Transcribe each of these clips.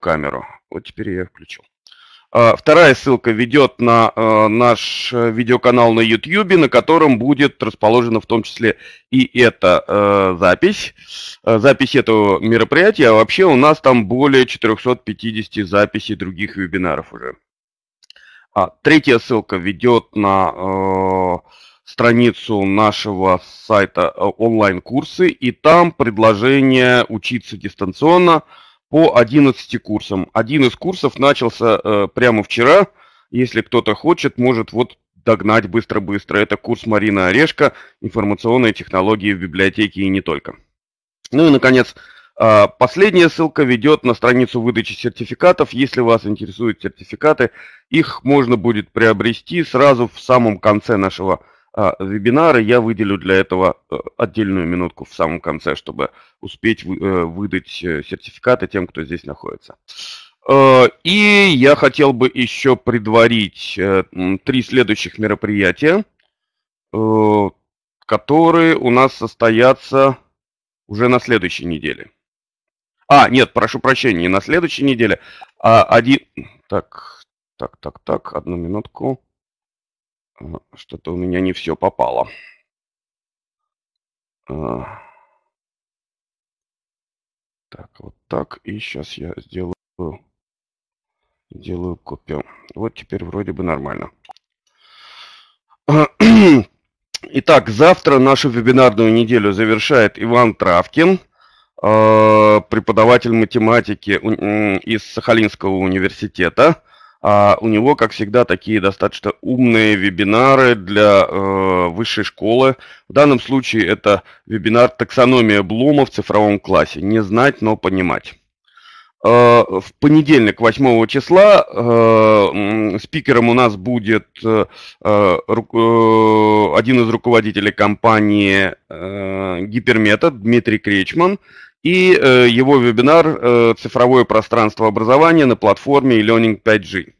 камеру. Вот теперь я ее включил. А, вторая ссылка ведет на э, наш э, видеоканал на YouTube, на котором будет расположена в том числе и эта э, запись. Запись этого мероприятия. А вообще у нас там более 450 записей других вебинаров уже. А, третья ссылка ведет на страницу нашего сайта онлайн-курсы, и там предложение учиться дистанционно – по 11 курсам. Один из курсов начался э, прямо вчера. Если кто-то хочет, может вот догнать быстро-быстро. Это курс Марина Орешко «Информационные технологии в библиотеке и не только». Ну и, наконец, э, Последняя ссылка ведет на страницу выдачи сертификатов. Если вас интересуют сертификаты, их можно будет приобрести сразу в самом конце нашего а, вебинары. Я выделю для этого э, отдельную минутку в самом конце, чтобы успеть э, выдать э, сертификаты тем, кто здесь находится. И я хотел бы еще предварить три следующих мероприятия, которые у нас состоятся уже на следующей неделе. А, нет, прошу прощения, не на следующей неделе, а один... Так, так, так, так, одну минутку. Что-то у меня не все попало. А. Так, вот так. И сейчас я сделаю, делаю копию. Вот теперь вроде бы нормально. Итак, завтра нашу вебинарную неделю завершает Иван Травкин, а, преподаватель математики из Сахалинского университета. А у него, как всегда, такие достаточно умные вебинары для э, высшей школы. В данном случае это вебинар «Таксономия Блума в цифровом классе. Не знать, но понимать». Э, в понедельник, 8 числа, э, спикером у нас будет э, э, э один из руководителей компании э, «Гиперметод» Дмитрий Кречман – и э, его вебинар э, «Цифровое пространство образования» на платформе e-learning 5G.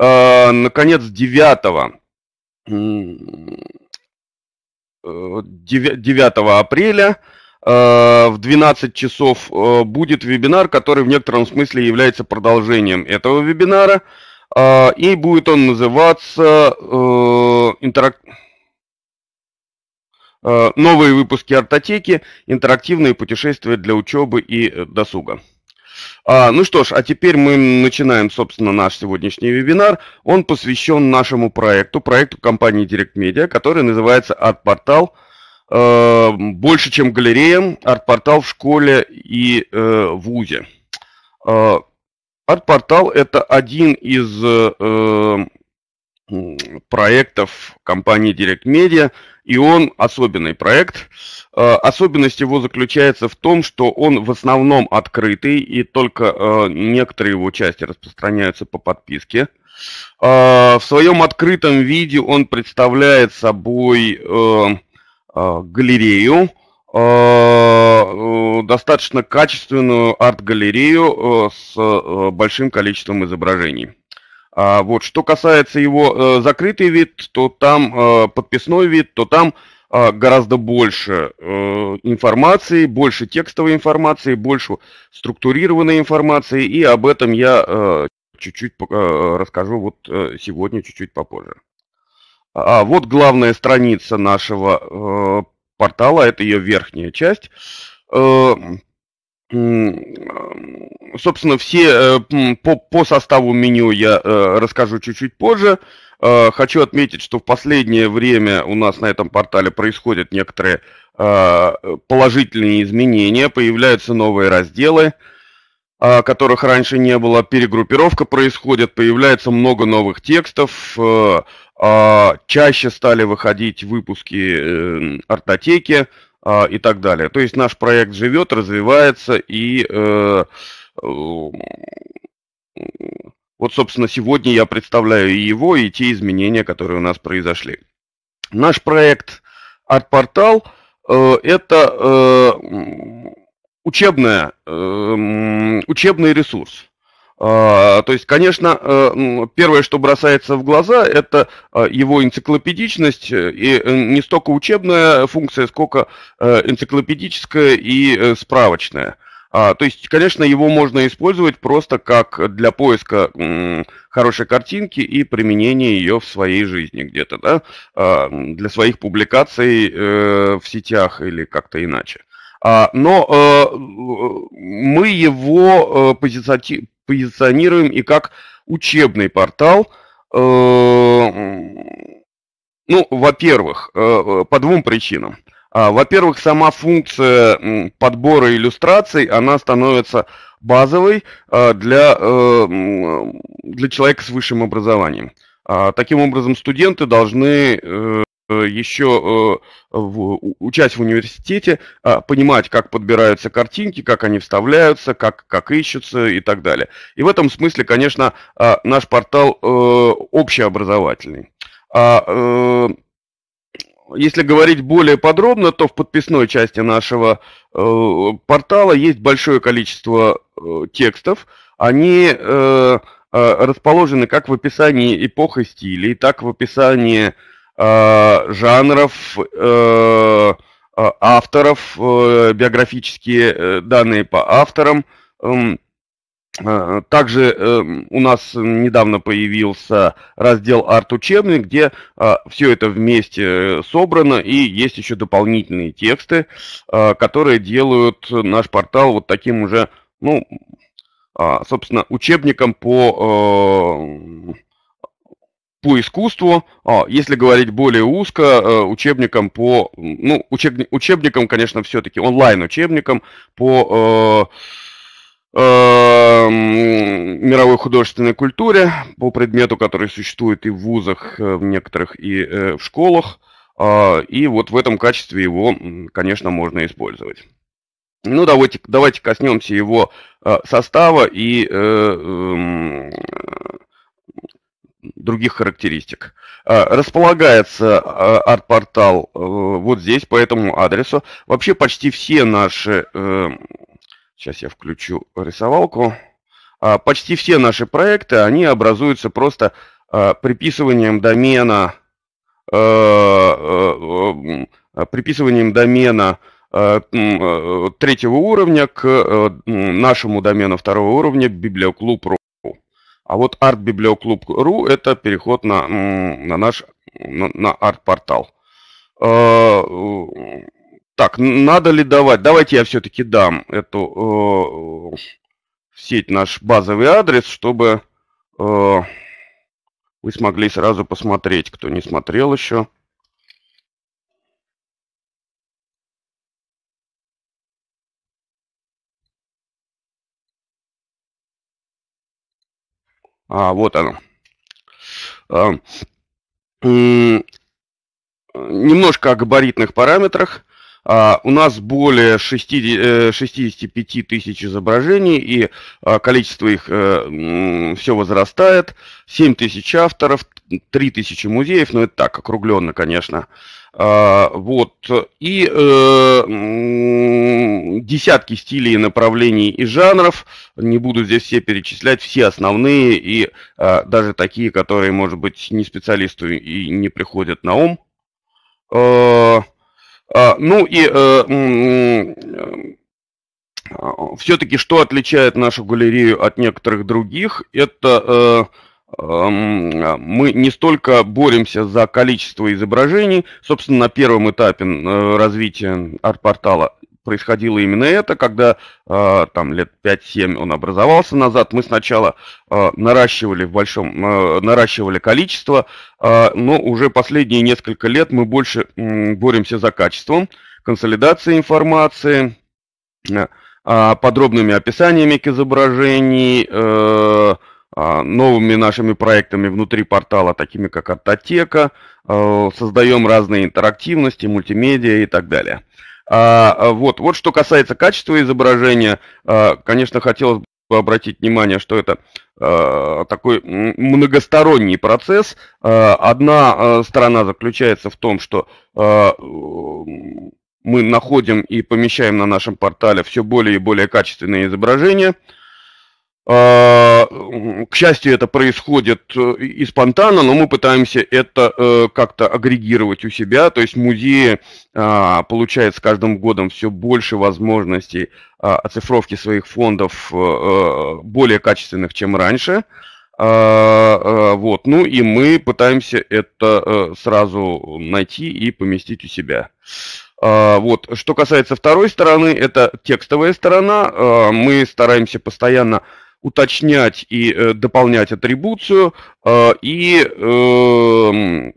А, э, наконец, 9, 9, 9 апреля э, в 12 часов э, будет вебинар, который в некотором смысле является продолжением этого вебинара, а, и будет он называться э, интерактивный Э, новые выпуски «Артотеки», интерактивные путешествия для учебы и э, досуга. А, ну что ж, а теперь мы начинаем, собственно, наш сегодняшний вебинар. Он посвящен нашему проекту, проекту компании Direct Media, который называется арт-портал э, больше, чем арт-портал в школе и э, вузе». арт-портал это один из проектов компании Direct Media – и он особенный проект. Э, особенность его заключается в том, что он в основном открытый, и только э, некоторые его части распространяются по подписке. Э, в своем открытом виде он представляет собой галерею, достаточно качественную арт-галерею с большим количеством изображений. А, вот, что касается его э, закрытый вид, то там э, подписной вид, то там э, гораздо больше э, информации, больше текстовой информации, больше структурированной информации, и об этом я э, чуть-чуть э, расскажу вот э, сегодня, чуть-чуть попозже. А вот главная страница нашего э, портала, это ее верхняя часть. Э, а, собственно, все э, по, по составу меню я э, расскажу чуть-чуть позже. Э, хочу отметить, что в последнее время у нас на этом портале происходят некоторые положительные изменения, появляются новые разделы, которых раньше не было, перегруппировка происходит, появляется много новых текстов, а, чаще стали выходить выпуски артотеки, а, и так далее. То есть наш проект живет, развивается и э, э, вот, собственно, сегодня я представляю и его, и те изменения, которые у нас произошли. Наш проект «Арт-портал» э, – это учебная, учебный ресурс. А, то есть, конечно, э, первое, что бросается в глаза, это э, его энциклопедичность, э, и не столько учебная функция, сколько энциклопедическая и справочная. А, то есть, конечно, его можно использовать просто как для поиска хорошей картинки и применения ее в своей жизни где-то, да, а, для своих публикаций в сетях или как-то иначе. но мы его э, позиционируем и как учебный портал. Э, ну, во-первых, э, э, по двум причинам. А, во-первых, сама функция подбора иллюстраций, она становится базовой для, для человека с высшим образованием. А, таким образом, студенты должны Э, еще э, учась в университете, а, понимать, как подбираются картинки, как они вставляются, как, как ищутся и так далее. И в этом смысле, конечно, а, наш портал э, общеобразовательный. А, если говорить более подробно, то в подписной части нашего портала есть большое количество текстов. Они расположены как в описании эпоха стилей, так в описании Э, жанров, э, а, авторов, э, биографические данные по авторам. Эм, также эм, у нас недавно появился раздел «Арт-учебник», где все это вместе собрано, и есть еще дополнительные тексты, которые делают наш портал вот таким уже, ну, а, собственно, учебником по по искусству, а, если говорить более узко, э, учебникам по, ну, учебник учебникам, конечно, все-таки онлайн-учебникам по э, э, мировой художественной культуре, по предмету, который существует и в вузах, э, в некоторых, и э, в школах. Э, и вот в этом качестве его, конечно, можно использовать. Ну, давайте, давайте коснемся его э, состава и э, э, других характеристик. А, располагается а, арт-портал э, вот здесь, по этому адресу. Вообще почти все наши... Э, сейчас я включу рисовалку. А, почти все наши проекты, они образуются просто приписыванием домена э, приписыванием домена третьего уровня к нашему домену второго уровня библиоклуб.ру. А вот artbiblioclub.ru – это переход на, на наш на, на арт-портал. Э, так, надо ли давать? Давайте я все-таки дам эту э, в сеть наш базовый адрес, чтобы э, вы смогли сразу посмотреть, кто не смотрел еще. А, вот оно. А, немножко о габаритных параметрах. Uh, у нас более 60, 65 э, тысяч изображений, и а, количество их uh, э, все возрастает. 7 тысяч авторов, 3000 музеев, но это так, округленно, конечно. А, вот. И э, десятки стилей, направлений и жанров. Не буду здесь все перечислять, все основные и э, даже такие, которые, может быть, не специалисту и не приходят на ум. Э, ну и э, э, все-таки что отличает нашу галерею от некоторых других, это э, Эм, а, мы не столько боремся за количество изображений. Собственно, на первом этапе э, развития арт-портала происходило именно это, когда э, там лет 5-7 он образовался назад. Мы сначала э, наращивали в большом, наращивали количество, но уже последние несколько лет мы больше боремся за качеством, консолидацией информации, а подробными описаниями к изображению, а, новыми нашими проектами внутри портала, такими как «Артотека», а, создаем разные интерактивности, мультимедиа и так далее. А, вот, вот что касается качества изображения, конечно, хотелось бы обратить внимание, что это такой многосторонний процесс. Одна сторона заключается в том, что мы находим и помещаем на нашем портале все более и более качественные изображения – а, к счастью, это происходит э, и спонтанно, но мы пытаемся это э, как-то агрегировать у себя. То есть музеи а, получают с каждым годом все больше возможностей а, оцифровки своих фондов э, более качественных, чем раньше. Вот. Ну и мы пытаемся это сразу найти и поместить у себя. Вот. Что касается второй стороны, это текстовая сторона. Мы стараемся постоянно уточнять и э, дополнять атрибуцию, э, и э,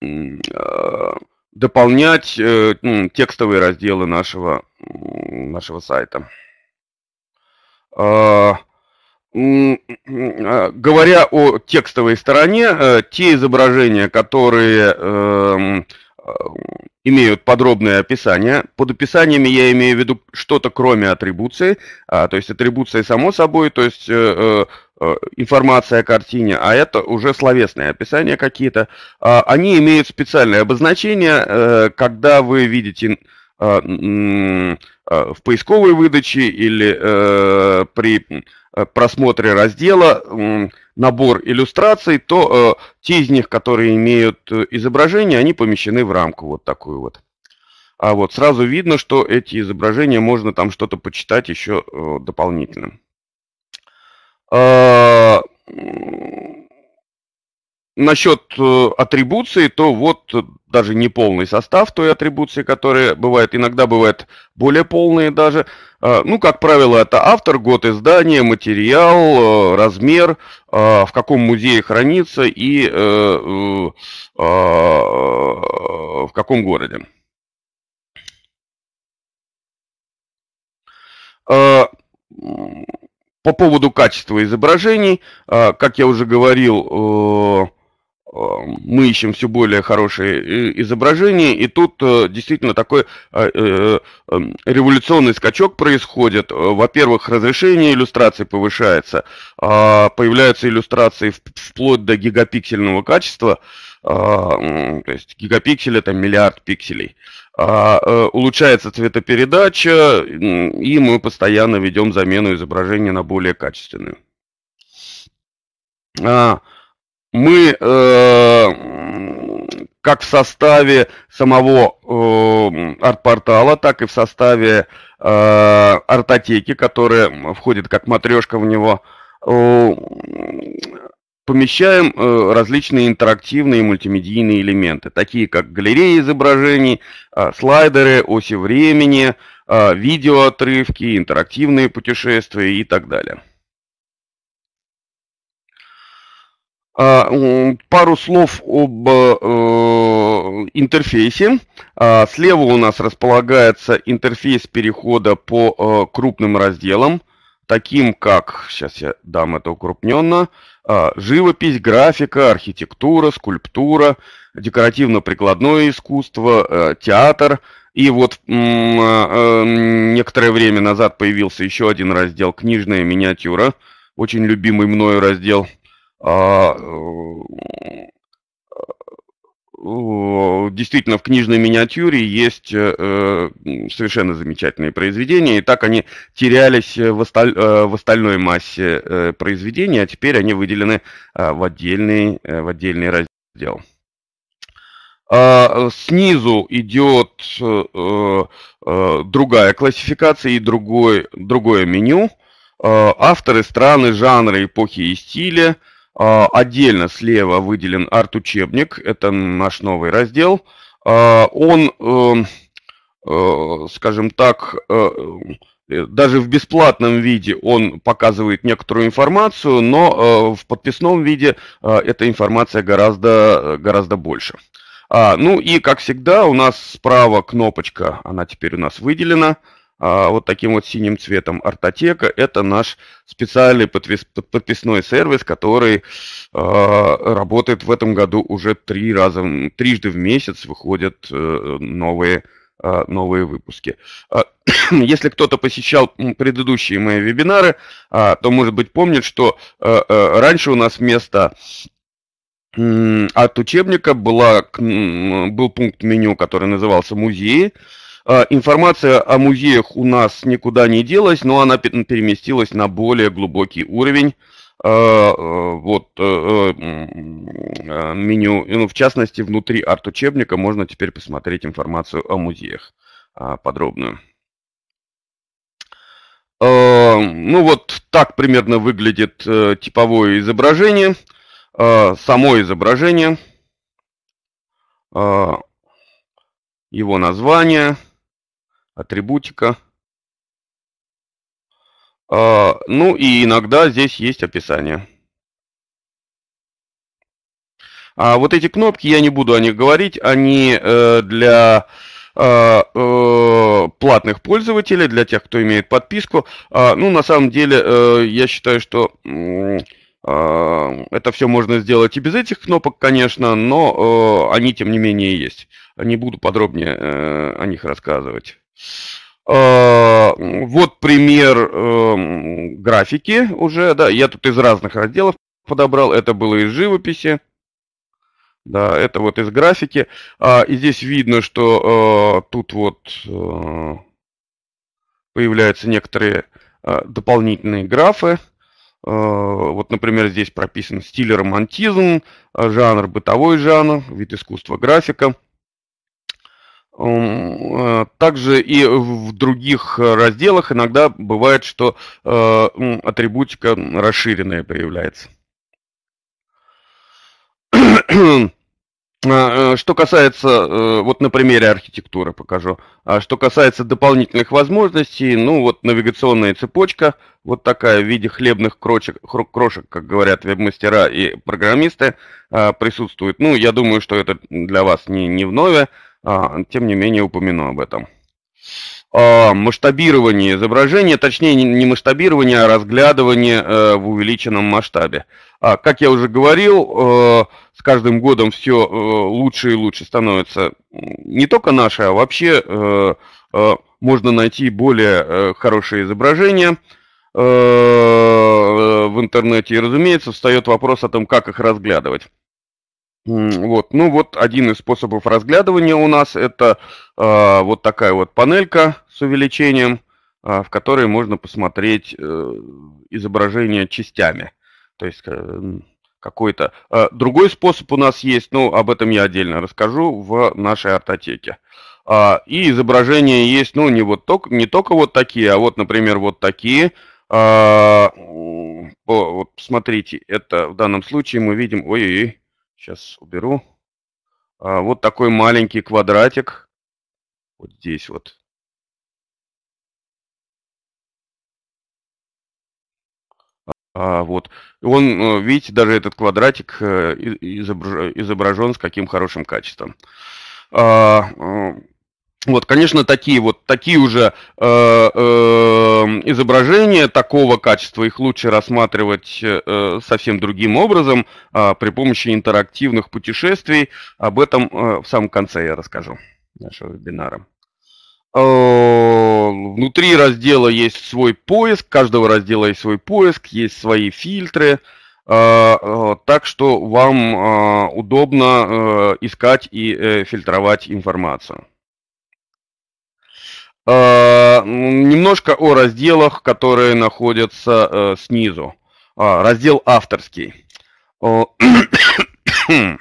э, дополнять э, текстовые разделы нашего, нашего сайта. Э, э, говоря о текстовой стороне, э, те изображения, которые эм, э, имеют подробное описание. Под описаниями я имею в виду что-то кроме атрибуции, а, то есть атрибуция само собой, то есть э, э, э информация о картине, а это уже словесные описания какие-то. А, они имеют специальное обозначение, э, когда вы видите Э, э, в поисковой выдаче или э, при просмотре раздела набор иллюстраций, то те из них, которые имеют изображение, они помещены в рамку вот такую вот. А вот сразу видно, что эти изображения можно там что-то почитать еще дополнительно. А, Насчет э, атрибуции, то вот э, даже не полный состав той атрибуции, которая бывает, иногда бывает более полные даже. А, ну, как правило, это автор, год издания, материал, э, размер, а, в каком музее хранится и а, в каком городе. По поводу качества изображений, как я уже говорил, Э, мы ищем все более хорошие э, изображения, и тут э, действительно такой революционный скачок происходит. Во-первых, разрешение иллюстраций повышается, а, появляются иллюстрации вплоть до гигапиксельного качества, а, то есть гигапиксель это миллиард пикселей. А, улучшается цветопередача, и мы постоянно ведем замену изображения на более качественную мы э, как в составе самого э, арт-портала, так и в составе э, артотеки, которая входит как матрешка в него, э, помещаем э, различные интерактивные мультимедийные элементы, такие как галереи изображений, э, слайдеры, оси времени, э, видеоотрывки, интерактивные путешествия и так далее. Э, пару слов об э, интерфейсе. Э, слева у нас располагается интерфейс перехода по крупным разделам, таким как, сейчас я дам это укрупненно, живопись, графика, архитектура, скульптура, декоративно-прикладное искусство, театр. И вот некоторое время назад появился еще один раздел «Книжная миниатюра», очень любимый мною раздел – а, действительно в книжной миниатюре есть э, э, совершенно замечательные произведения, и так они терялись э, в, осталь, в остальной массе произведений, а теперь они выделены в отдельный, в отдельный раздел. А, снизу идет другая классификация и другой, другое меню. А, авторы, страны, жанры, эпохи и стиля а, отдельно слева выделен арт-учебник, это наш новый раздел. А, он, эм, э, скажем так, э, э, даже в бесплатном виде он показывает некоторую информацию, но в подписном виде эта информация гораздо, гораздо больше. А, ну и, как всегда, у нас справа кнопочка, она теперь у нас выделена – а вот таким вот синим цветом. Артотека – это наш специальный подписной сервис, который а, работает в этом году уже три раза, трижды в месяц выходят э, новые а, новые выпуски. Если кто-то посещал предыдущие мои вебинары, то, может быть, помнит, что э, э, раньше у нас вместо от учебника была, был пункт меню, который назывался «Музеи», а, информация о музеях у нас никуда не делась, но она переместилась на более глубокий уровень. А, а, вот э, э, меню, э, ну, в частности, внутри арт-учебника можно теперь посмотреть информацию о музеях подробную. Ну вот так примерно выглядит типовое изображение, само изображение, его название – атрибутика. А, ну и иногда здесь есть описание. А вот эти кнопки, я не буду о них говорить, они э, для а, э, платных пользователей, для тех, кто имеет подписку. А, ну, на самом деле, э, я считаю, что это все можно сделать и без этих кнопок, конечно, но они, тем не менее, есть. Не буду подробнее о них рассказывать. А, вот пример эм, графики уже, да, я тут из разных разделов подобрал, это было из живописи, да, это вот из графики. А, и здесь видно, что э, тут вот э, появляются некоторые э, дополнительные графы. вот, например, здесь прописан стиль романтизм, жанр бытовой жанр, вид искусства графика. Э, также и в других разделах иногда бывает, что э, атрибутика расширенная появляется. А, э, что касается, вот на примере архитектуры покажу. А что касается дополнительных возможностей, ну вот навигационная цепочка, вот такая в виде хлебных крочек, крошек, как говорят веб-мастера и программисты, а, присутствует. Ну, я думаю, что это для вас не, не в новое. А, тем не менее упомяну об этом. А, масштабирование изображения, точнее не масштабирование, а разглядывание э, в увеличенном масштабе. А, как я уже говорил, э, с каждым годом все э, лучше и лучше становится не только наше, а вообще можно найти более хорошие изображения в интернете. И, разумеется, встает вопрос о том, как их разглядывать. Вот, ну вот один из способов разглядывания у нас это э, вот такая вот панелька с увеличением, э, в которой можно посмотреть э, изображение частями. То есть э, какой-то э, другой способ у нас есть, но ну, об этом я отдельно расскажу в нашей артотеке. Э, и изображения есть, ну не вот только не только вот такие, а вот, например, вот такие. Э, вот, смотрите, это в данном случае мы видим, ой-ой-ой Сейчас уберу. А, вот такой маленький квадратик. Вот здесь вот. А, вот. Он, э, видите, даже этот квадратик э, изображен с каким хорошим качеством. А, э, вот, конечно, такие вот такие уже э, э, изображения такого качества их лучше рассматривать э, совсем другим образом э, при помощи интерактивных путешествий. Об этом э, в самом конце я расскажу нашего вебинара. Э, внутри раздела есть свой поиск, каждого раздела есть свой поиск, есть свои фильтры, э, э, так что вам удобно искать и фильтровать информацию. Э, немножко о разделах, которые находятся э, снизу. А, раздел авторский.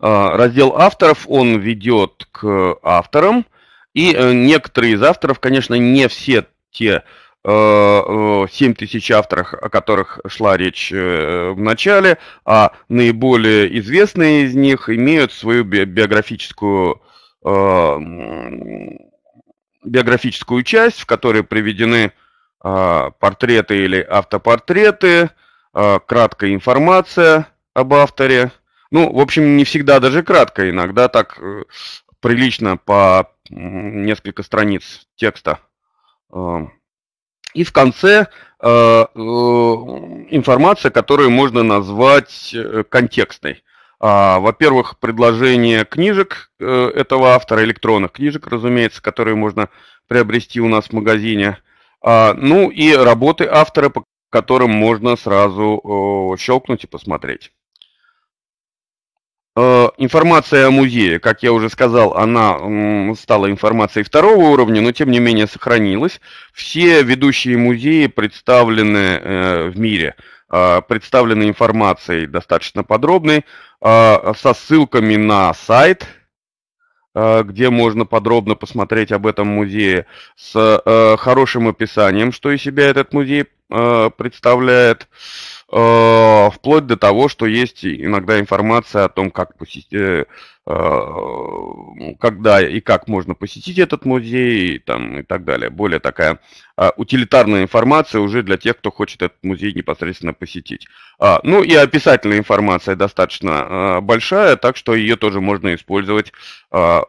Э, раздел авторов, он ведет к авторам, и некоторые из авторов, конечно, не все те 7 тысяч авторов, о которых шла речь в начале, а наиболее известные из них имеют свою биографическую биографическую часть, в которой приведены а, портреты или автопортреты, а, краткая информация об авторе. Ну, в общем, не всегда даже кратко, иногда так э, прилично по несколько страниц текста. А, и в конце э, информация, которую можно назвать э, контекстной. А, во-первых, предложение книжек э, этого автора, электронных книжек, разумеется, которые можно приобрести у нас в магазине. А, ну и работы автора, по которым можно сразу щелкнуть и посмотреть. Э, информация о музее, как я уже сказал, она стала информацией второго уровня, но тем не менее сохранилась. Все ведущие музеи представлены э, в мире. Э, представленной информацией достаточно подробной, э, со ссылками на сайт, э, где можно подробно посмотреть об этом музее, с хорошим описанием, что из себя этот музей представляет, вплоть до того, что есть иногда информация о том, как посетить, когда и как можно посетить этот музей и, там, и так далее. Более такая а, утилитарная информация уже для тех, кто хочет этот музей непосредственно посетить. А, ну и описательная информация достаточно а, большая, так что ее тоже можно использовать э,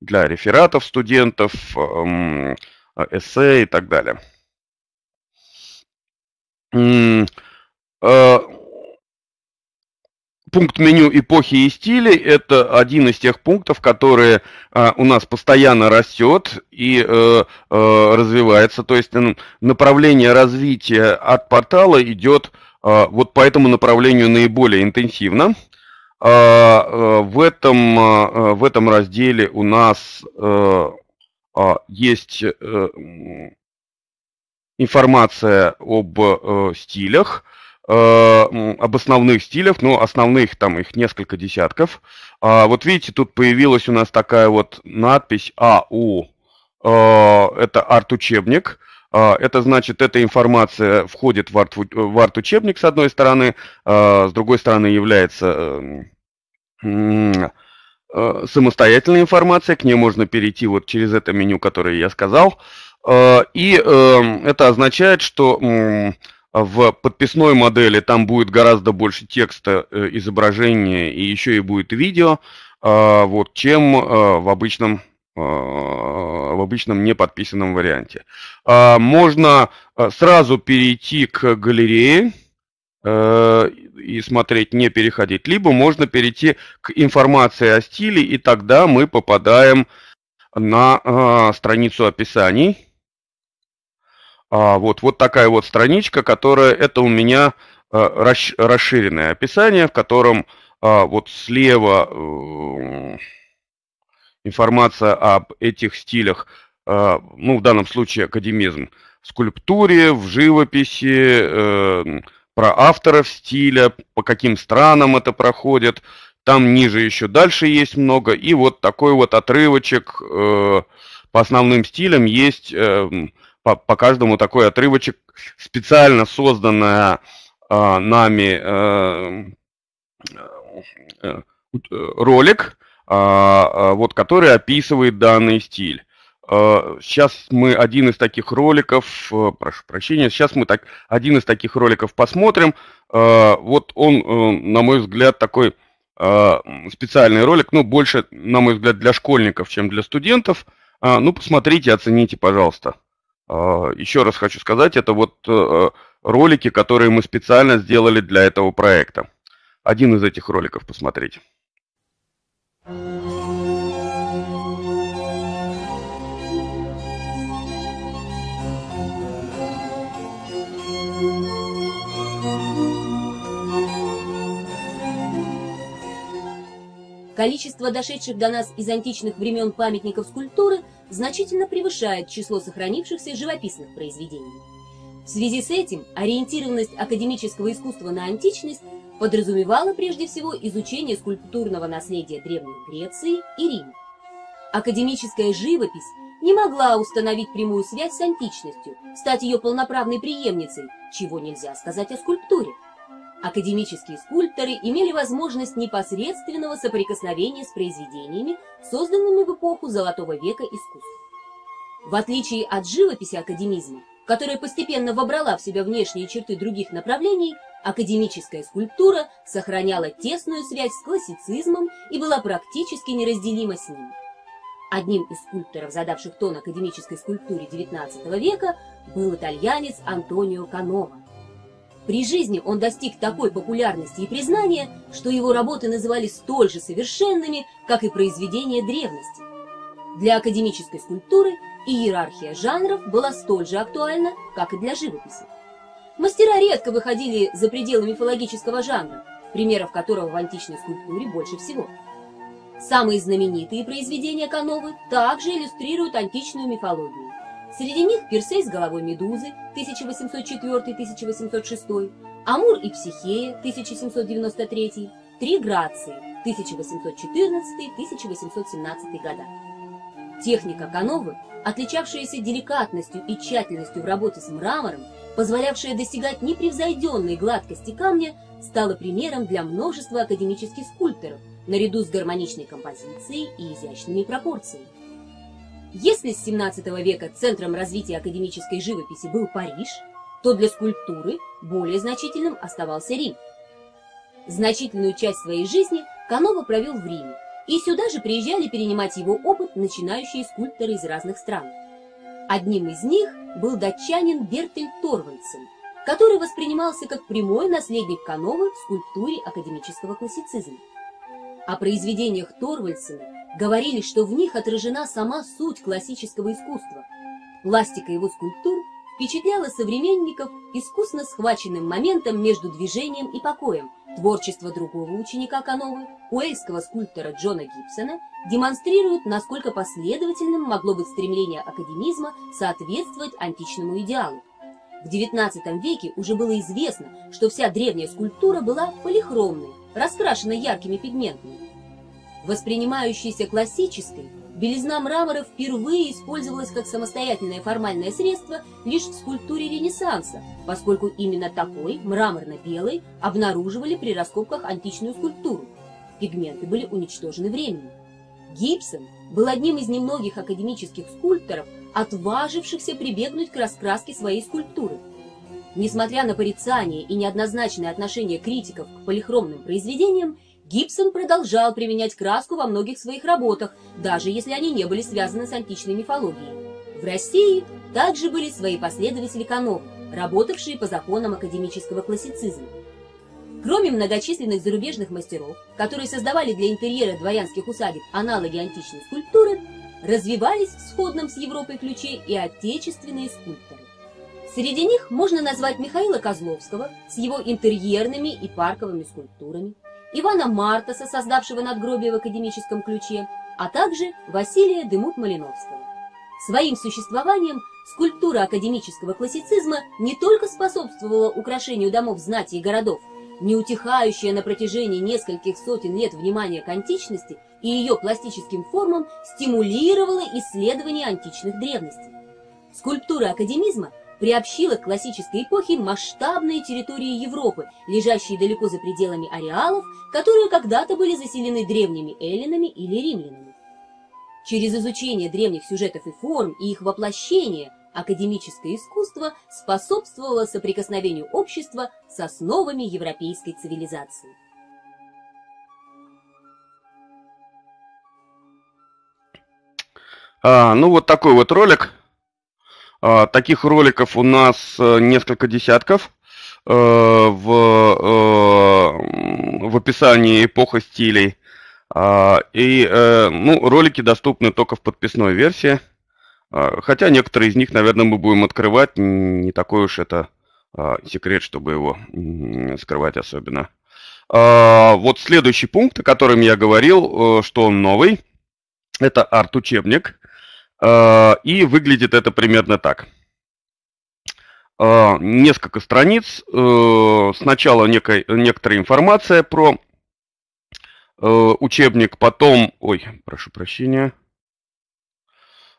для рефератов студентов, эссе и так далее пункт меню эпохи и стили – это один из тех пунктов, которые э, у нас постоянно растет и э, э, развивается. То есть направление развития от портала идет э, а, вот по этому направлению наиболее интенсивно. Э, э, в, этом, э, в этом разделе у нас э, э, есть э, информация об э, стилях – Э, об основных стилях, но основных там их несколько десятков. А, вот видите, тут появилась у нас такая вот надпись АУ. А, э, это арт-учебник. А, это значит, эта информация входит в, арт, в арт-учебник с одной стороны, а, с другой стороны является самостоятельная информация, к ней можно перейти вот через это меню, которое я сказал. И это означает, что в подписной модели там будет гораздо больше текста, э, изображения и еще и будет видео, а, вот, чем э, в обычном э, в обычном не подписанном варианте. А, можно сразу перейти к галерее и смотреть, не переходить, либо можно перейти к информации о стиле, и тогда мы попадаем на страницу описаний, а, вот, вот такая вот страничка, которая, это у меня э, расширенное описание, в котором а, вот слева э, информация об этих стилях, а, ну, в данном случае академизм, в скульптуре, в живописи, э, про авторов стиля, по каким странам это проходит. Там ниже еще дальше есть много. И вот такой вот отрывочек по основным стилям есть эм, по, по каждому такой отрывочек, специально созданная э, нами э, э, э ролик, э, вот, который описывает данный стиль. Сейчас а, мы один из таких роликов, э, прошу прощения, сейчас мы так, один из таких роликов посмотрим. Вот он, на мой взгляд, такой специальный ролик, ну, больше, на мой взгляд, для школьников, чем для студентов. Ну, посмотрите, оцените, пожалуйста. А, Еще раз хочу сказать, это вот э, э, ролики, которые мы специально сделали для этого проекта. Один из этих роликов посмотрите. Количество дошедших до нас из античных времен памятников скульптуры – значительно превышает число сохранившихся живописных произведений. В связи с этим ориентированность академического искусства на античность подразумевала прежде всего изучение скульптурного наследия Древней Греции и Рима. Академическая живопись не могла установить прямую связь с античностью, стать ее полноправной преемницей, чего нельзя сказать о скульптуре. Академические скульпторы имели возможность непосредственного соприкосновения с произведениями, созданными в эпоху Золотого века искусства. В отличие от живописи академизма, которая постепенно вобрала в себя внешние черты других направлений, академическая скульптура сохраняла тесную связь с классицизмом и была практически неразделима с ним. Одним из скульпторов, задавших тон академической скульптуре XIX века, был итальянец Антонио Канова. При жизни он достиг такой популярности и признания, что его работы называли столь же совершенными, как и произведения древности. Для академической скульптуры иерархия жанров была столь же актуальна, как и для живописи. Мастера редко выходили за пределы мифологического жанра, примеров которого в античной скульптуре больше всего. Самые знаменитые произведения Кановы также иллюстрируют античную мифологию. Среди них Персей с головой Медузы 1804-1806, Амур и Психея 1793, Три Грации 1814-1817 года. Техника Кановы, отличавшаяся деликатностью и тщательностью в работе с мрамором, позволявшая достигать непревзойденной гладкости камня, стала примером для множества академических скульпторов, наряду с гармоничной композицией и изящными пропорциями. Если с 17 века центром развития академической живописи был Париж, то для скульптуры более значительным оставался Рим. Значительную часть своей жизни Канова провел в Риме, и сюда же приезжали перенимать его опыт начинающие скульпторы из разных стран. Одним из них был датчанин Бертель Торвальдсен, который воспринимался как прямой наследник Кановы в скульптуре академического классицизма. О произведениях Торвальдсена говорили, что в них отражена сама суть классического искусства. Пластика его скульптур впечатляла современников искусно схваченным моментом между движением и покоем. Творчество другого ученика Кановы, уэльского скульптора Джона Гибсона, демонстрирует, насколько последовательным могло быть стремление академизма соответствовать античному идеалу. В XIX веке уже было известно, что вся древняя скульптура была полихромной, раскрашена яркими пигментами воспринимающейся классической, белизна мрамора впервые использовалась как самостоятельное формальное средство лишь в скульптуре Ренессанса, поскольку именно такой, мраморно-белый, обнаруживали при раскопках античную скульптуру. Пигменты были уничтожены временем. Гибсон был одним из немногих академических скульпторов, отважившихся прибегнуть к раскраске своей скульптуры. Несмотря на порицание и неоднозначное отношение критиков к полихромным произведениям, Гибсон продолжал применять краску во многих своих работах, даже если они не были связаны с античной мифологией. В России также были свои последователи канов, работавшие по законам академического классицизма. Кроме многочисленных зарубежных мастеров, которые создавали для интерьера дворянских усадеб аналоги античной скульптуры, развивались в сходном с Европой ключе и отечественные скульпторы. Среди них можно назвать Михаила Козловского с его интерьерными и парковыми скульптурами, Ивана Мартаса, создавшего надгробие в академическом ключе, а также Василия Дымут-Малиновского. Своим существованием скульптура академического классицизма не только способствовала украшению домов знати и городов, неутихающее на протяжении нескольких сотен лет внимание к античности и ее пластическим формам стимулировало исследование античных древностей. Скульптура академизма – приобщила к классической эпохе масштабные территории Европы, лежащие далеко за пределами ареалов, которые когда-то были заселены древними эллинами или римлянами. Через изучение древних сюжетов и форм и их воплощение академическое искусство способствовало соприкосновению общества с основами европейской цивилизации. А, ну вот такой вот ролик а, таких роликов у нас э, несколько десятков. Э, в, э, в описании эпоха стилей. А, и ну, ролики доступны только в подписной версии. А, хотя некоторые из них, наверное, мы будем открывать. Не такой уж это секрет, чтобы его скрывать особенно. Вот следующий пункт, о котором я говорил, что он новый, это арт-учебник. Э, и выглядит это примерно так. Э, несколько страниц. Э, сначала некая, некоторая информация про учебник, потом... Ой, прошу прощения.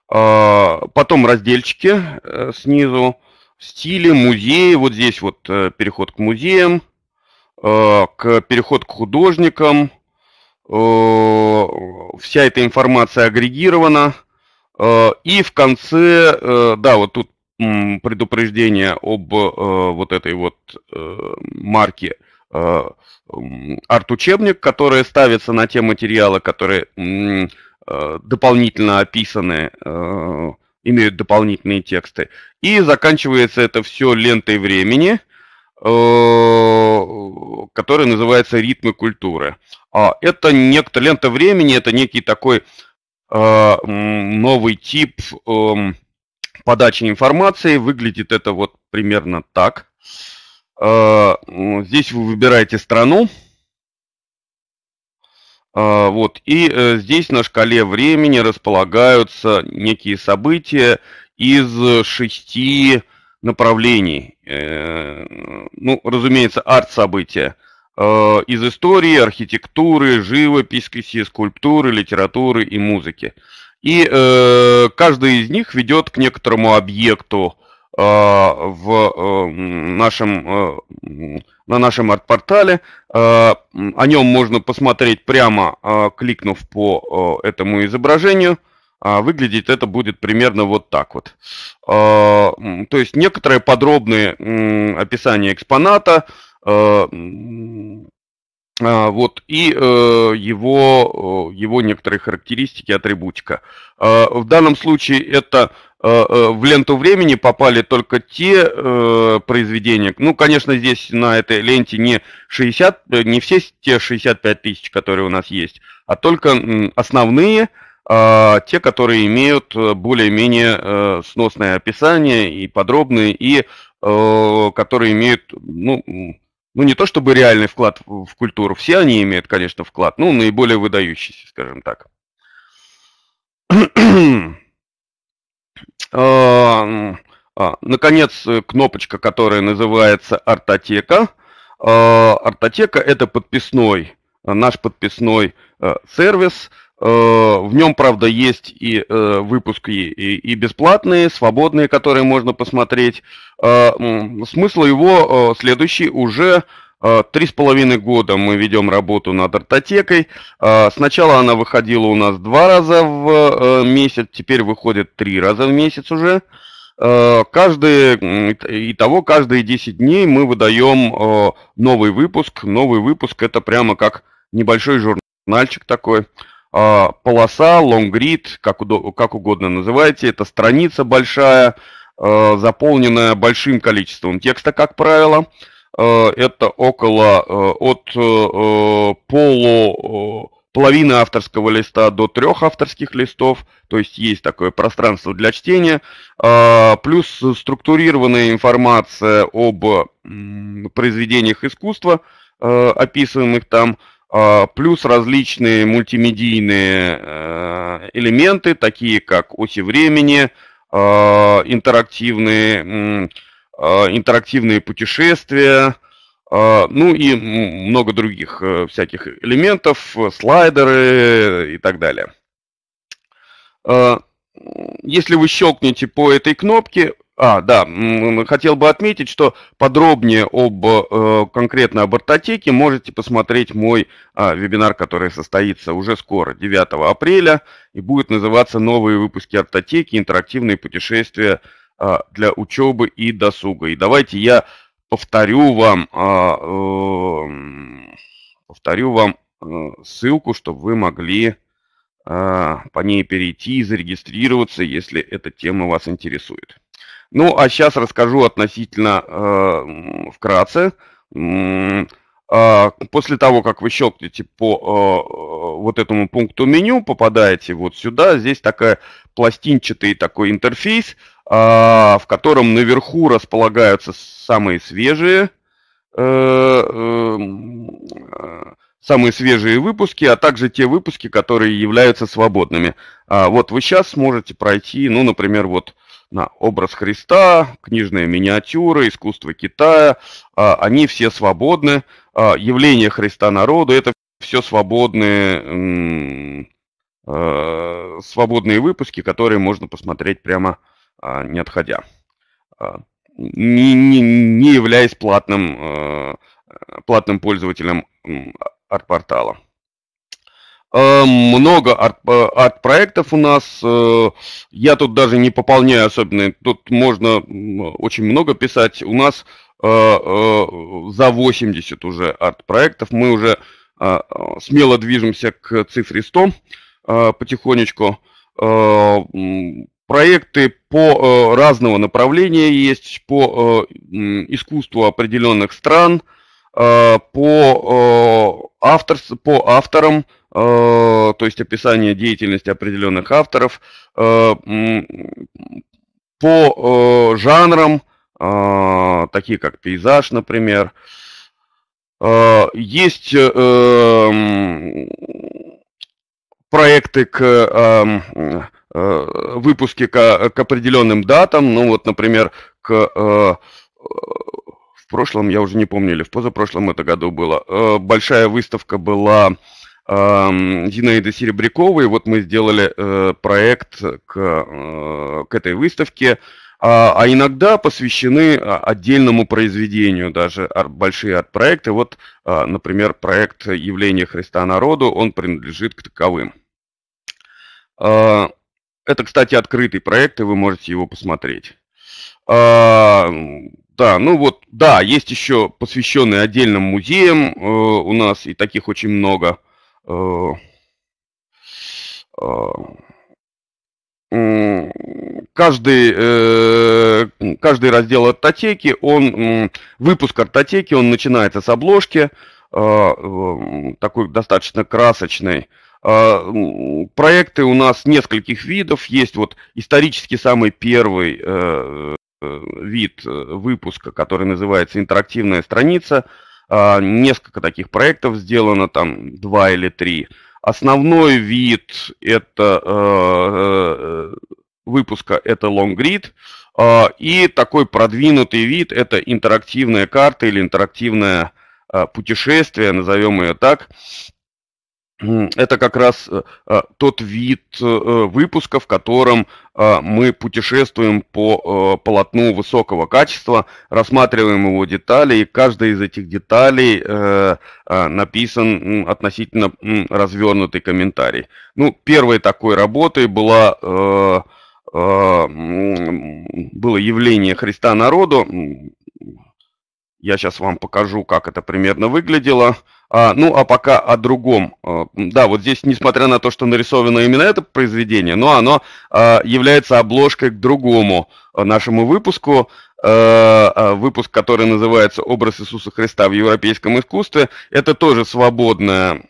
Потом разделчики снизу. Стили, музеи. Вот здесь вот переход к музеям, к переход к художникам. Вся эта информация агрегирована. Э, и в конце, э, да, вот тут предупреждение об э, вот этой вот марке арт-учебник, который ставится на те материалы, которые дополнительно описаны, имеют дополнительные тексты. И заканчивается это все лентой времени, которая называется «Ритмы культуры». А Это некто лента времени, это некий такой а, новый тип эм, подачи информации. Выглядит это вот примерно так. А, здесь вы выбираете страну. А, вот, и э, здесь на шкале времени располагаются некие события из шести направлений. Э, ну, разумеется, арт-события – Э, из истории, архитектуры, живописи, скульптуры, литературы и музыки. И э, каждый из них ведет к некоторому объекту э, в э, нашем, э, на нашем арт-портале. Э, о нем можно посмотреть прямо, э, кликнув по э, этому изображению. А выглядеть это будет примерно вот так вот. Э, то есть некоторые подробные э, описания экспоната, Э, а, вот, и э, его, э, его некоторые характеристики, атрибутика. В данном случае это в ленту времени попали только те произведения, ну, конечно, здесь на этой ленте не 60, не все те 65 тысяч, которые у нас есть, а только основные, а, те, которые имеют более-менее сносное описание и подробные, и которые имеют, ну, ну, не то чтобы реальный вклад в культуру, все они имеют, конечно, вклад, ну, наиболее выдающийся, скажем так. А, наконец, э, кнопочка, которая называется «Артотека». А, Артотека – это подписной, э, наш подписной э, сервис – Э, в нем, правда, есть и э, выпуски и, и бесплатные, свободные, которые можно посмотреть. Э, смысл его следующий уже Три с половиной года мы ведем работу над артотекой. Сначала она выходила у нас два раза в месяц, теперь выходит три раза в месяц уже. Каждые, того каждые 10 дней мы выдаем новый выпуск. Новый выпуск это прямо как небольшой журнальчик такой. А, полоса, лонгрид, как, как угодно называйте, это страница большая, а, заполненная большим количеством текста, как правило. А, это около от э, э, полу, половины авторского листа до трех авторских листов, то есть есть такое пространство для чтения, плюс структурированная информация об произведениях искусства, э, описанных там, а, плюс различные мультимедийные э, элементы, такие как оси времени, а, интерактивные, а, интерактивные путешествия, ну и много других э, всяких элементов, слайдеры и так далее. Если вы щелкнете по этой кнопке, а, да, хотел бы отметить, что подробнее об э, конкретно об ортотеке можете посмотреть мой э, вебинар, который состоится уже скоро, 9 апреля, и будет называться «Новые выпуски ортотеки. Интерактивные путешествия э, для учебы и досуга». И давайте я повторю вам, э, э, повторю вам э, ссылку, чтобы вы могли по ней перейти и зарегистрироваться, если эта тема вас интересует. Ну, а сейчас расскажу относительно э, вкратце. А, после того, как вы щелкнете по э, вот этому пункту меню, попадаете вот сюда. Здесь такая пластинчатый такой интерфейс, э, в котором наверху располагаются самые свежие э, эм, э, самые свежие выпуски, а также те выпуски, которые являются свободными. А вот вы сейчас сможете пройти, ну, например, вот на образ Христа, книжные миниатюры, искусство Китая, а, они все свободны. А, явление Христа народу – это все свободные, а, свободные выпуски, которые можно посмотреть прямо не отходя, не, не, не являясь платным, платным пользователем арт-портала. Э, много э, арт-проектов арт у нас. Э, я тут даже не пополняю особенно. Тут можно очень много писать. У нас за 80 уже арт-проектов. Мы уже смело движемся к цифре 100 потихонечку. Проекты по разного направления есть, по искусству определенных стран, по, авторс, по авторам, Э, то есть описание деятельности определенных авторов, э, по э, жанрам, такие как пейзаж, например. Есть проекты к выпуске к, определенным датам, ну вот, например, к в прошлом, я уже не помню, или в позапрошлом это году было, большая выставка была Эм, Зинаиды Серебряковой. Вот мы сделали э, проект к, э, к этой выставке, а, а иногда посвящены а, отдельному произведению даже большие арт-проекты. Вот, а, например, проект «Явление Христа народу», он принадлежит к таковым. А, это, кстати, открытый проект, и вы можете его посмотреть. А, да, ну вот, да, есть еще посвященные отдельным музеям э, у нас, и таких очень много. Э, а, каждый, э, каждый раздел картотеки, он, выпуск картотеки, он начинается с обложки, а, такой достаточно красочной. А, проекты у нас нескольких видов. Есть вот исторически самый первый э, вид выпуска, который называется «Интерактивная страница», а, несколько таких проектов сделано, там два или три. Основной вид это, э, э, выпуска – это Long Grid, э, и такой продвинутый вид – это интерактивная карта или интерактивное э, путешествие, назовем ее так, это как раз э, э, тот вид э, выпуска, в котором а, мы путешествуем по полотну высокого качества, рассматриваем его детали, и каждая из этих деталей написан относительно развернутый комментарий. Ну, первой такой работой была было явление Христа народу. Я сейчас вам покажу, как это примерно выглядело. А, ну, а пока о другом. А, да, вот здесь, несмотря на то, что нарисовано именно это произведение, но оно а, является обложкой к другому а, нашему выпуску, а, а, выпуск, который называется «Образ Иисуса Христа в европейском искусстве». Это тоже свободная,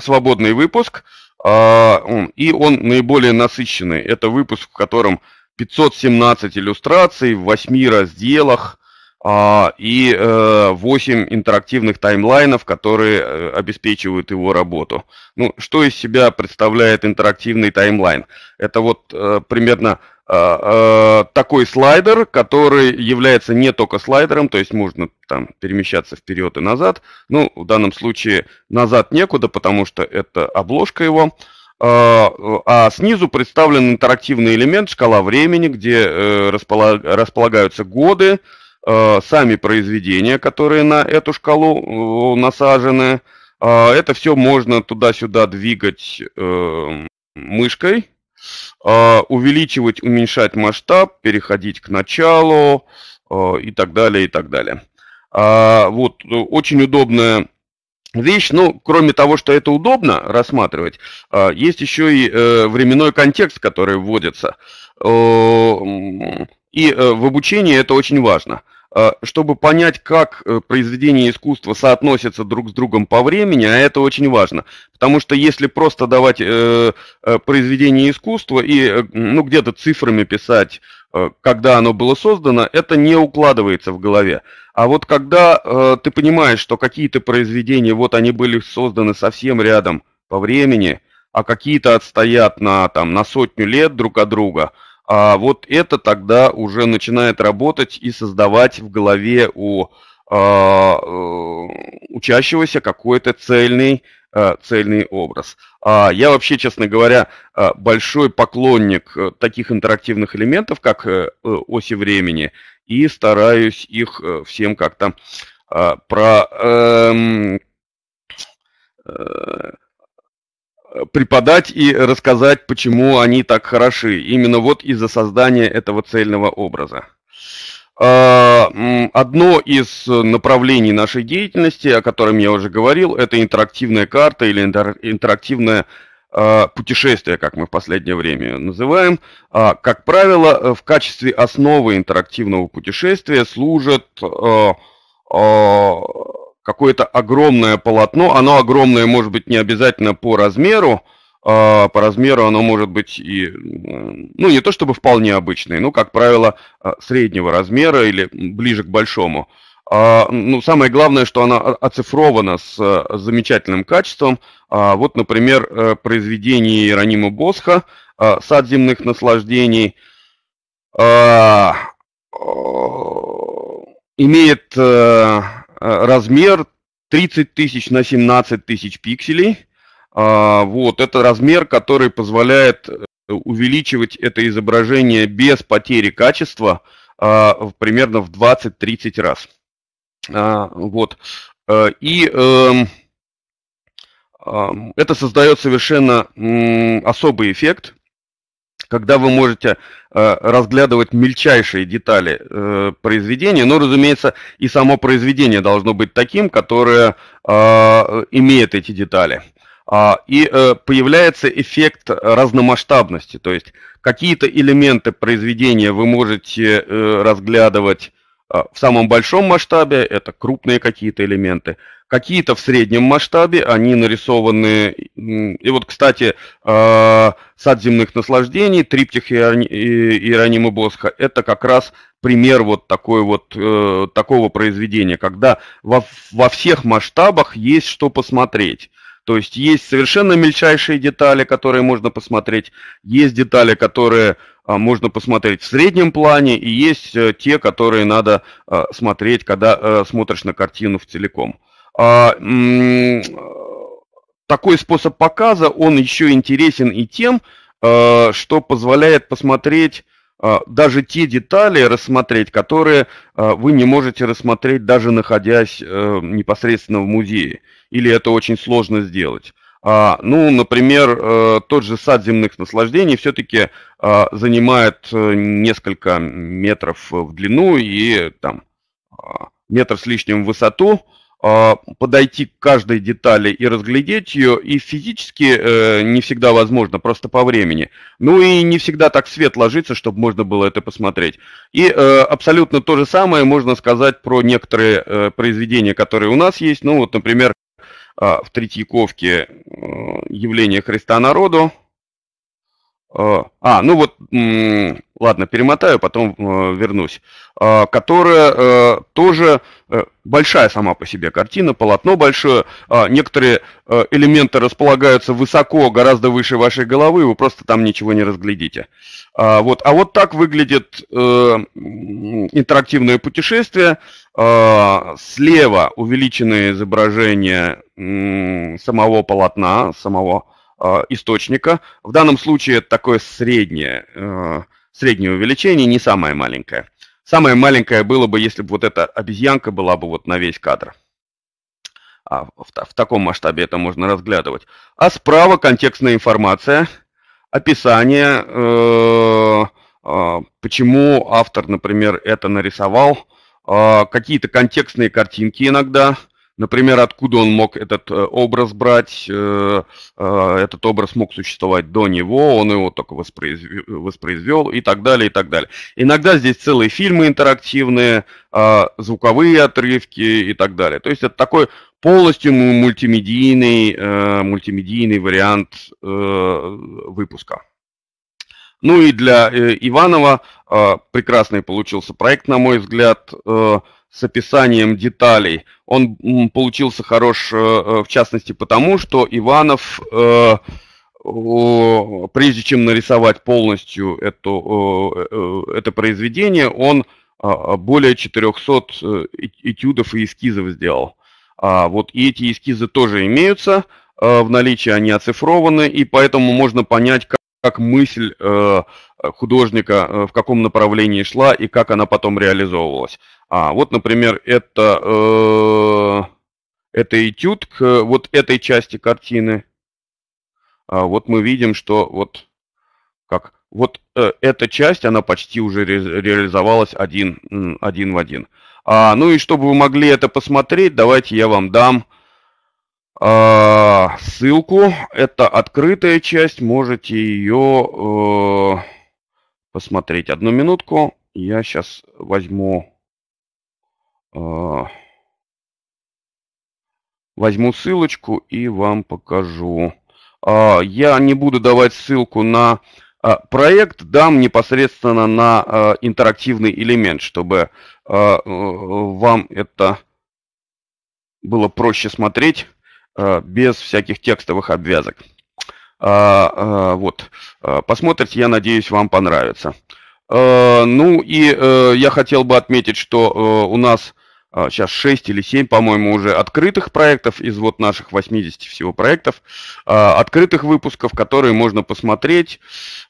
свободный выпуск, и он наиболее насыщенный. Это выпуск, в котором 517 иллюстраций в 8 разделах – а, и 8 э, интерактивных таймлайнов, которые э, обеспечивают его работу. Ну, что из себя представляет интерактивный таймлайн? Это вот э, примерно такой слайдер, который является не только слайдером, то есть можно там перемещаться вперед и назад. Ну, в данном случае назад некуда, потому что это обложка его. А снизу представлен интерактивный элемент шкала времени, где располагаются годы, Э, сами произведения, которые на эту шкалу э, насажены. А, это все можно туда-сюда двигать эм, мышкой, а, увеличивать, уменьшать масштаб, переходить к началу э, и так далее, и так далее. А, вот, очень удобная вещь, ну, кроме того, что это удобно рассматривать, есть еще и временной контекст, который вводится. И в обучении это очень важно – Э, чтобы понять, как э, произведения искусства соотносятся друг с другом по времени, а это очень важно. Потому что если просто давать э, э произведение искусства и ну, где-то цифрами писать, когда оно было создано, это не укладывается в голове. А вот когда ты понимаешь, что какие-то произведения, вот они были созданы совсем рядом по времени, а какие-то отстоят на, там, на сотню лет друг от друга – а вот это тогда уже начинает работать и создавать в голове у а, учащегося какой-то цельный а, цельный образ. А Я вообще, честно говоря, а, большой поклонник э, таких интерактивных элементов, как э, оси времени, и стараюсь их э, всем как-то а, про эм, преподать и рассказать, почему они так хороши, именно вот из-за создания этого цельного образа. А, одно из направлений нашей деятельности, о котором я уже говорил, это интерактивная карта или интерактивное а, путешествие, как мы в последнее время называем. А, как правило, в качестве основы интерактивного путешествия служат какое-то огромное полотно. Оно огромное может быть не обязательно по размеру, а, по размеру оно может быть и, э, ну, не то чтобы вполне обычное, но, как правило, э, среднего размера или ближе к большому. А, ну, самое главное, что она оцифрована с э, замечательным качеством. А, вот, например, произведение Иеронима Босха «Сад земных наслаждений» имеет Э, размер 30 тысяч на 17 тысяч пикселей. А, вот, это размер, который позволяет э, увеличивать это изображение без потери качества а, примерно в 20-30 раз. А, вот. Э, и эм, это создает совершенно особый эффект – когда вы можете э, разглядывать мельчайшие детали э, произведения. Но, разумеется, и само произведение должно быть таким, которое э, имеет эти детали. А, и э, появляется эффект разномасштабности, то есть какие-то элементы произведения вы можете э, разглядывать а, в самом большом масштабе это крупные какие-то элементы. Какие-то в среднем масштабе, они нарисованы... И вот, кстати, а, сад земных наслаждений, триптих Иеронима Босха, это как раз пример вот, такой вот э, такого произведения, когда во, во всех масштабах есть что посмотреть. То есть есть совершенно мельчайшие детали, которые можно посмотреть, есть детали, которые а, можно посмотреть в среднем плане, и есть э, те, которые надо а, смотреть, когда э, смотришь на картину в целиком. А, такой способ показа, он еще интересен и тем, э, что позволяет посмотреть даже те детали рассмотреть, которые вы не можете рассмотреть, даже находясь непосредственно в музее. Или это очень сложно сделать. А, ну, например, э, тот же сад земных наслаждений все-таки а, занимает э, несколько метров в длину и там а, метр с лишним в высоту. Подойти к каждой детали и разглядеть ее, и физически э, не всегда возможно, просто по времени. Ну и не всегда так свет ложится, чтобы можно было это посмотреть. И абсолютно то же самое можно сказать про некоторые произведения, которые у нас есть. Ну вот, например, а, в Третьяковке э, явление Христа народу, Э, а, ну вот, ладно, перемотаю, потом э, вернусь, э, которая тоже большая сама по себе картина, полотно большое, а, некоторые элементы располагаются высоко, гораздо выше вашей головы, вы просто там ничего не разглядите. А, вот, а вот так выглядит интерактивное путешествие. А, слева увеличенное изображение самого полотна, самого Э, источника. В данном случае это такое среднее, э, среднее увеличение, не самое маленькое. Самое маленькое было бы, если бы вот эта обезьянка была бы вот на весь кадр. А в, в таком масштабе это можно разглядывать. А справа контекстная информация, описание, э, э, почему автор, например, это нарисовал, э, какие-то контекстные картинки иногда – Например, откуда он мог этот э, образ брать, э, э, этот образ мог существовать до него, он его только воспроизвел, и так далее, и так далее. Иногда здесь целые фильмы интерактивные, а, звуковые отрывки и так далее. То есть это такой полностью мультимедийный, мультимедийный вариант выпуска. Ну и для Иванова а, прекрасный получился проект, на мой взгляд, с описанием деталей. Он получился хорош, э, э, в частности, потому что Иванов, э, прежде чем нарисовать полностью это, это произведение, он а, а, более 400 этюдов и эскизов сделал. А вот и эти эскизы тоже имеются в наличии, они оцифрованы, и поэтому можно понять, как как мысль э, э, художника, э, в каком направлении шла и как она потом реализовывалась. А, вот, например, это, э, это этюд к вот этой части картины. А, вот мы видим, что вот как вот э, эта часть, она почти уже ре- реализовалась один, один в один. А, ну и чтобы вы могли это посмотреть, давайте я вам дам а, ссылку. Это открытая часть, можете ее э, посмотреть. Одну минутку, я сейчас возьму, э, возьму ссылочку и вам покажу. А, я не буду давать ссылку на а, проект, дам непосредственно на э, интерактивный элемент, чтобы вам это было проще смотреть. Э, без всяких текстовых обвязок. А, а, вот, а, посмотрите, я надеюсь, вам понравится. Э, ну и э, я хотел бы отметить, что у нас сейчас 6 или 7, по-моему, уже открытых проектов из вот наших 80 всего проектов, открытых выпусков, которые можно посмотреть,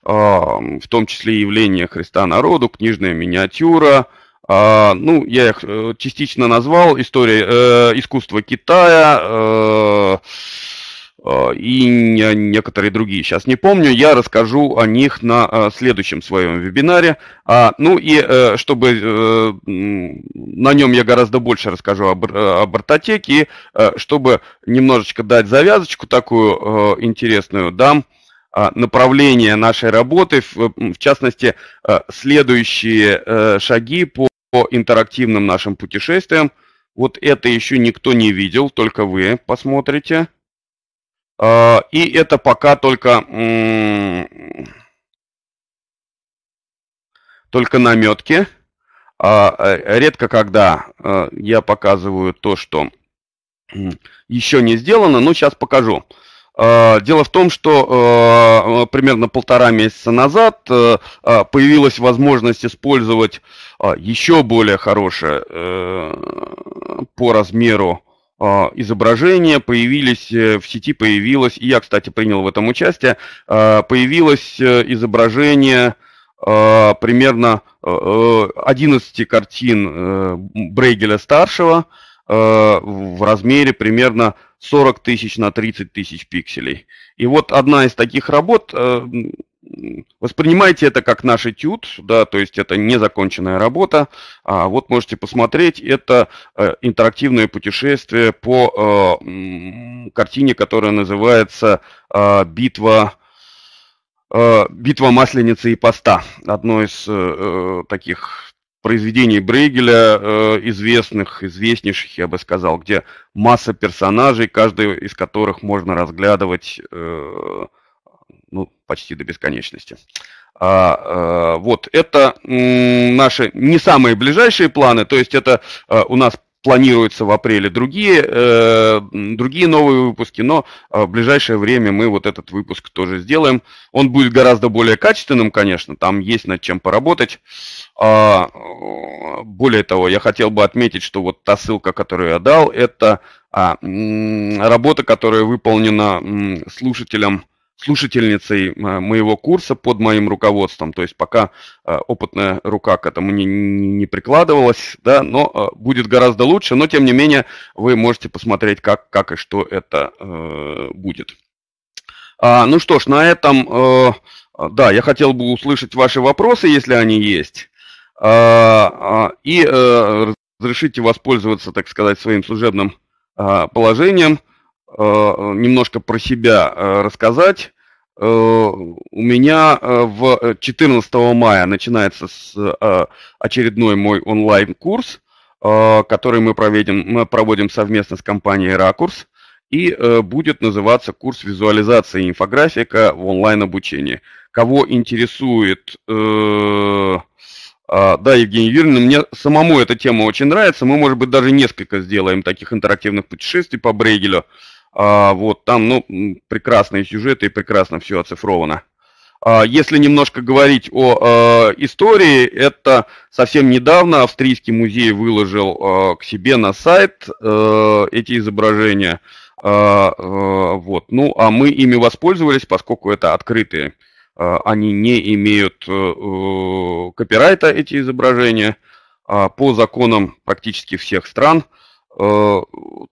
в том числе явление Христа народу, книжная миниатюра, а, ну, я их э, частично назвал, история э, искусства Китая э, и некоторые другие, сейчас не помню, я расскажу о них на следующем своем вебинаре. А Ну и чтобы на нем я гораздо больше расскажу об, об ортотеке, и чтобы немножечко дать завязочку такую интересную, дам а, направление нашей работы, в частности, следующие шаги по по интерактивным нашим путешествиям. Вот это еще никто не видел, только вы посмотрите. А, и это пока только, только наметки. А, э, редко когда э, я показываю то, что еще не сделано, но сейчас покажу. Э, дело в том, что э, э, примерно полтора месяца назад появилась возможность использовать еще более хорошее по размеру изображение. появились в сети появилось и я кстати принял в этом участие появилось изображение примерно 11 картин Брейгеля старшего Э, в размере примерно 40 тысяч на 30 тысяч пикселей. И вот одна из таких работ, э, воспринимайте это как наш этюд, да, то есть это незаконченная работа. А вот можете посмотреть, это э, интерактивное путешествие по картине, которая называется «Битва «Битва масленицы и поста». Одно из таких произведений Брейгеля э, известных, известнейших, я бы сказал, где масса персонажей, каждый из которых можно разглядывать э, ну, почти до бесконечности. А, а, вот, это м, наши не самые ближайшие планы, то есть это а, у нас планируются в апреле другие, э, другие новые выпуски, но э, в ближайшее время мы вот этот выпуск тоже сделаем. Он будет гораздо более качественным, конечно, там есть над чем поработать. А, более того, я хотел бы отметить, что вот та ссылка, которую я дал, это а, работа, которая выполнена слушателям слушательницей э, моего курса под моим руководством. То есть пока э, опытная рука к этому не, не прикладывалась, да, но э, будет гораздо лучше. Но тем не менее вы можете посмотреть, как, как и что это э, будет. А, ну что ж, на этом, э, да, я хотел бы услышать ваши вопросы, если они есть. А, а и э, разрешите воспользоваться, так сказать, своим служебным а, положением – Э, немножко про себя э, рассказать. Э, у меня в 14 мая начинается с очередной мой онлайн-курс, который мы проведем, мы проводим совместно с компанией «Ракурс», и будет называться курс визуализации инфографика в онлайн-обучении. Кого интересует... А, да, Евгений Юрьевна, мне самому эта тема очень нравится. Мы, может быть, даже несколько сделаем таких интерактивных путешествий по Брейгелю. А, вот, там, ну, прекрасные сюжеты и прекрасно все оцифровано. А, если немножко говорить о э, истории, это совсем недавно Австрийский музей выложил э, к себе на сайт э, эти изображения. Э, вот. Ну, а мы ими воспользовались, поскольку это открытые. Они не имеют э, э, копирайта, эти изображения, по законам практически всех стран – Э,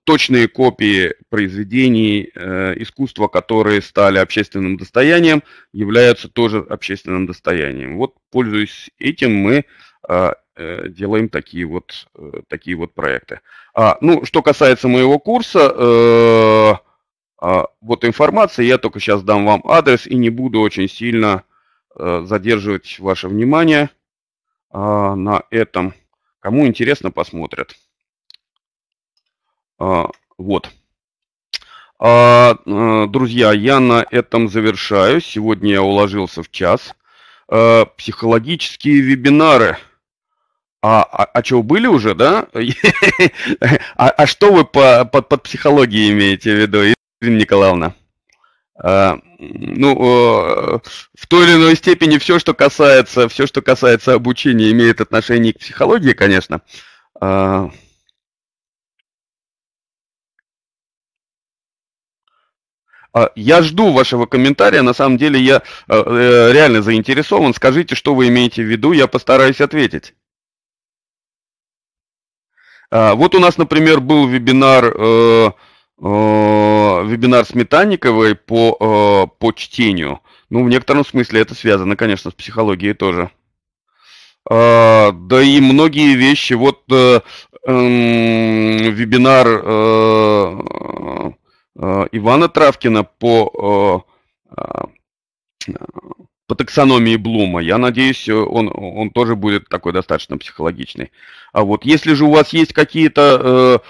точные копии произведений э, искусства, которые стали общественным достоянием, являются тоже общественным достоянием. Вот, пользуясь этим, мы э, делаем такие вот, такие вот проекты. А, ну, что касается моего курса, а, вот информация, я только сейчас дам вам адрес и не буду очень сильно задерживать ваше внимание а, на этом. Кому интересно, посмотрят. А, вот. А, э, друзья, я на этом завершаю. Сегодня я уложился в час. Э, психологические вебинары. А, а, а что, были уже, да? а, а что вы по, под, под психологией имеете в виду, Ирина Николаевна? А, ну, э, в той или иной степени все, что касается, все, что касается обучения, имеет отношение к психологии, конечно. А, А, я жду вашего комментария. На самом деле я э, э, реально заинтересован. Скажите, что вы имеете в виду, я постараюсь ответить. А, вот у нас, например, был вебинар, э, вебинар Сметанниковой по, по чтению. Ну, в некотором смысле это связано, конечно, с психологией тоже. А, да и многие вещи. Вот эм, вебинар Э, Ивана Травкина по, э, э, по таксономии Блума. Я надеюсь, он, он тоже будет такой достаточно психологичный. А вот если же у вас есть какие-то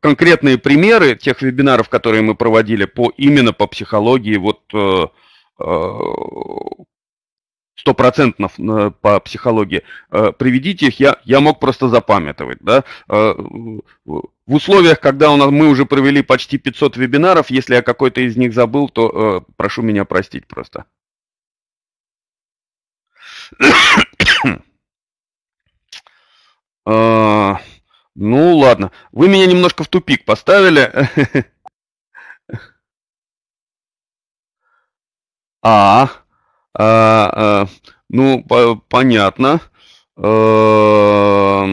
конкретные примеры тех вебинаров, которые мы проводили по, именно по психологии вот, стопроцентно э, по психологии, э, приведите их, я, я мог просто запамятовать. Да? Э, в условиях, когда у нас, мы уже провели почти 500 вебинаров, если я какой-то из них забыл, то прошу меня простить просто. Ну ладно, вы меня немножко в тупик поставили. А, а, а, ну, по понятно. А,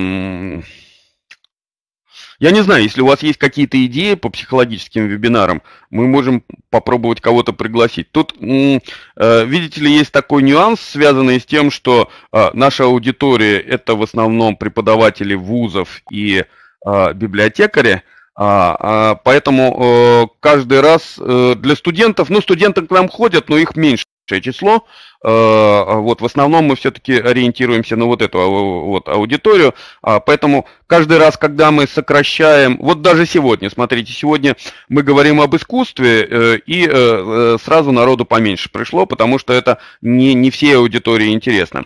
я не знаю, если у вас есть какие-то идеи по психологическим вебинарам, мы можем попробовать кого-то пригласить. Тут, э, видите ли, есть такой нюанс, связанный с тем, что а, наша аудитория это в основном преподаватели вузов и а, библиотекари, поэтому э, каждый раз э, для студентов, ну студенты к нам ходят, но их меньше число. Э, вот в основном мы все-таки ориентируемся на вот эту вот аудиторию, а поэтому каждый раз, когда мы сокращаем, вот даже сегодня, смотрите, сегодня мы говорим об искусстве э, и э, сразу народу поменьше пришло, потому что это не не всей аудитории интересно.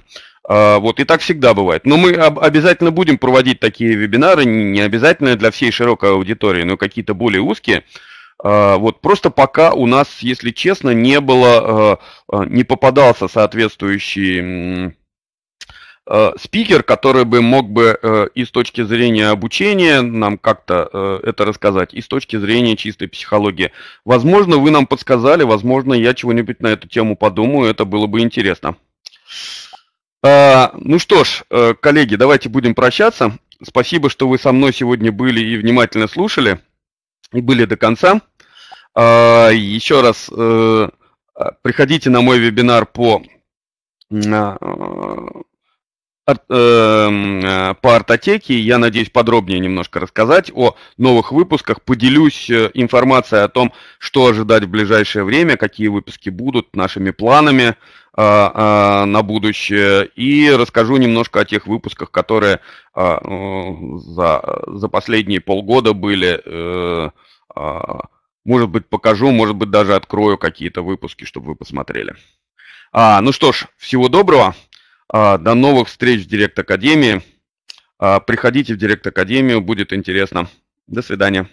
А, вот, и так всегда бывает. Но мы обязательно будем проводить такие вебинары, не обязательно для всей широкой аудитории, но какие-то более узкие. А, вот просто пока у нас, если честно, не было, э, э, не попадался соответствующий э, спикер, который бы мог бы и с точки зрения обучения нам как-то это рассказать, и с точки зрения чистой психологии. Возможно, вы нам подсказали, возможно, я чего-нибудь на эту тему подумаю, это было бы интересно. А, ну что ж, коллеги, давайте будем прощаться. Спасибо, что вы со мной сегодня были и внимательно слушали. И были до конца. А, еще раз, э, приходите на мой вебинар по а, а, э, по артотеке. Я надеюсь подробнее немножко рассказать о новых выпусках. Поделюсь э, информацией о том, что ожидать в ближайшее время, какие выпуски будут, нашими планами. А, а, на будущее и расскажу немножко о тех выпусках, которые а, за, за последние полгода были. Э, может быть, покажу, может быть, даже открою какие-то выпуски, чтобы вы посмотрели. А, ну что ж, всего доброго. А, до новых встреч в Директ Академии. А, приходите в Директ Академию, будет интересно. До свидания.